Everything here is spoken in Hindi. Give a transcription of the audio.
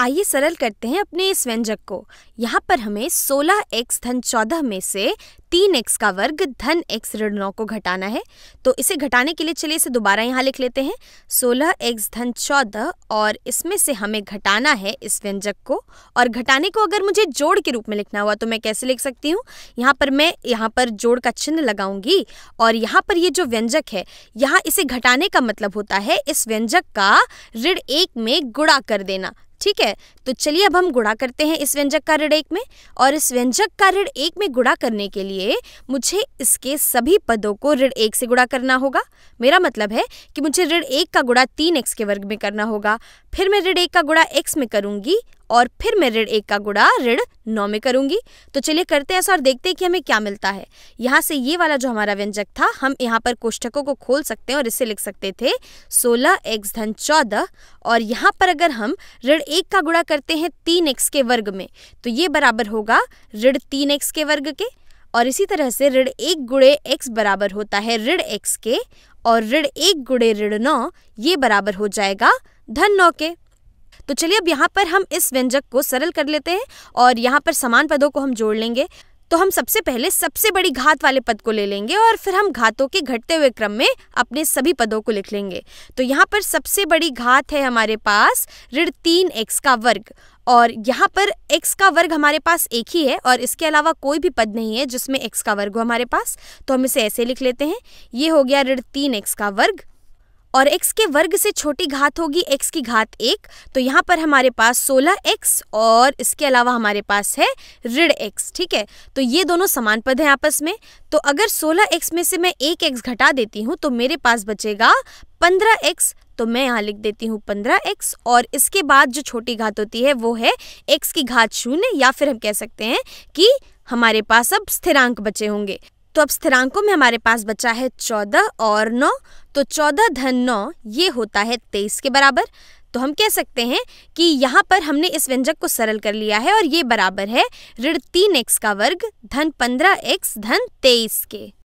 आइए सरल करते हैं अपने इस व्यंजक को यहाँ पर हमें 16 एक्स धन चौदह में से 3 एक्स का वर्ग धन एक्स ऋण नौ को घटाना है तो इसे घटाने के लिए चलिए इसे दोबारा यहाँ लिख लेते हैं 16 एक्स धन चौदह और इसमें से हमें घटाना है इस व्यंजक को और घटाने को अगर मुझे जोड़ के रूप में लिखना हुआ तो मैं कैसे लिख सकती हूँ यहाँ पर मैं यहाँ पर जोड़ का चिन्ह लगाऊंगी और यहाँ पर ये यह जो व्यंजक है यहाँ इसे घटाने का मतलब होता है इस व्यंजक का ऋण एक में गुणा कर देना ठीक है तो चलिए अब हम गुणा करते हैं इस व्यंजक का ऋण एक में और इस व्यंजक का ऋण एक में गुणा करने के लिए मुझे इसके सभी पदों को ऋण एक से गुणा करना होगा मेरा मतलब है कि मुझे ऋण एक का गुणा तीन एक्स के वर्ग में करना होगा फिर मैं ऋण एक का गुणा एक्स में करूंगी और फिर मैं ऋण एक का गुड़ा ऋण नौ में करूंगी तो चलिए करते हैं ऐसा और देखते हैं कि हमें क्या मिलता है यहाँ से ये वाला जो हमारा व्यंजक था हम यहाँ पर कोष्ठकों को खोल सकते हैं और इसे लिख सकते थे सोलह एक्स धन चौदह और यहाँ पर अगर हम ऋण एक का गुड़ा करते हैं तीन एक्स के वर्ग में तो ये बराबर होगा ऋण तीन एक्स के वर्ग के और इसी तरह से ऋण एक गुड़े एक्स बराबर होता है ऋण एक्स के और ऋण एक गुड़े ऋण नौ ये बराबर हो जाएगा धन नौ के तो चलिए अब यहाँ पर हम इस व्यंजक को सरल कर लेते हैं और यहाँ पर समान पदों को हम जोड़ लेंगे तो हम सबसे पहले सबसे बड़ी घात वाले पद को ले लेंगे और फिर हम घातों के घटते हुए क्रम में अपने सभी पदों को लिख लेंगे तो यहाँ पर सबसे बड़ी घात है हमारे पास ऋण तीन एक्स का वर्ग और यहाँ पर x का वर्ग हमारे पास एक ही है और इसके अलावा कोई भी पद नहीं है जिसमें x का वर्ग हो हमारे पास तो हम इसे ऐसे लिख लेते हैं ये हो गया ऋण तीन एक्स का वर्ग और x के वर्ग से छोटी घात होगी x की घात एक तो यहाँ पर हमारे पास 16x और इसके अलावा हमारे पास है ऋण x ठीक है तो ये दोनों समान पद हैं आपस में तो अगर 16x में से मैं एक x घटा देती हूँ तो मेरे पास बचेगा 15x तो मैं यहाँ लिख देती हूँ 15x और इसके बाद जो छोटी घात होती है वो है x की घात शून्य या फिर हम कह सकते हैं कि हमारे पास अब स्थिरांक बचे होंगे तो अब स्थिरांकों में हमारे पास बचा है चौदह और नौ तो चौदह धन नौ ये होता है तेईस के बराबर तो हम कह सकते हैं कि यहाँ पर हमने इस व्यंजक को सरल कर लिया है और ये बराबर है ऋण तीन एक्स का वर्ग धन पंद्रह एक्स धन तेईस के